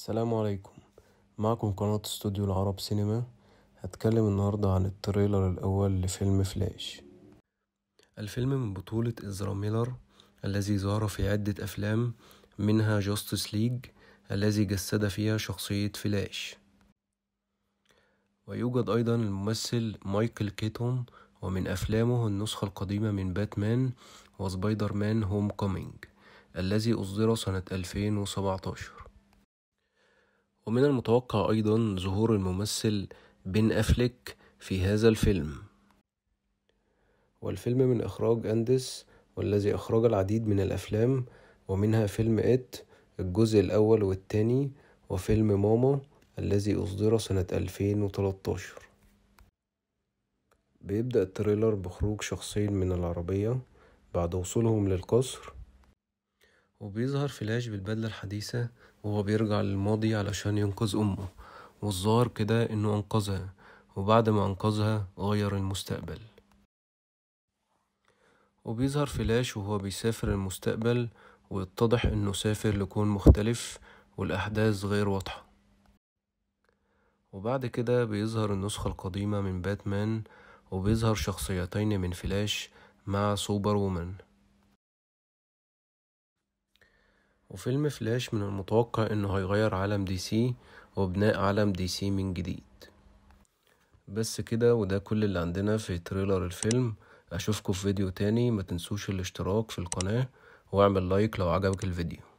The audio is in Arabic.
السلام عليكم معكم قناة استوديو العرب سينما هتكلم النهاردة عن التريلر الأول لفيلم فلاش الفيلم من بطولة إزرا ميلر الذي ظهر في عدة أفلام منها جاستس ليج الذي جسد فيها شخصية فلاش ويوجد أيضا الممثل مايكل كيتون ومن أفلامه النسخة القديمة من باتمان وسبايدر مان هوم كومينج الذي أصدر سنة 2017 ومن المتوقع أيضا ظهور الممثل بن أفليك في هذا الفيلم والفيلم من إخراج أندس والذي أخرج العديد من الأفلام ومنها فيلم إت الجزء الأول والثاني وفيلم ماما الذي أصدر سنة 2013 بيبدأ التريلر بخروج شخصين من العربية بعد وصولهم للقصر وبيظهر فلاش بالبدلة الحديثة وهو بيرجع للماضي علشان ينقذ أمه والظاهر كده إنه أنقذها وبعد ما أنقذها غير المستقبل وبيظهر فلاش وهو بيسافر المستقبل ويتضح إنه سافر لكون مختلف والأحداث غير واضحة وبعد كده بيظهر النسخة القديمة من باتمان وبيظهر شخصيتين من فلاش مع سوبر وومن وفيلم فلاش من المتوقع انه هيغير عالم دي سي وبناء عالم دي سي من جديد بس كده وده كل اللي عندنا في تريلر الفيلم اشوفكم في فيديو تاني ما تنسوش الاشتراك في القناة واعمل لايك لو عجبك الفيديو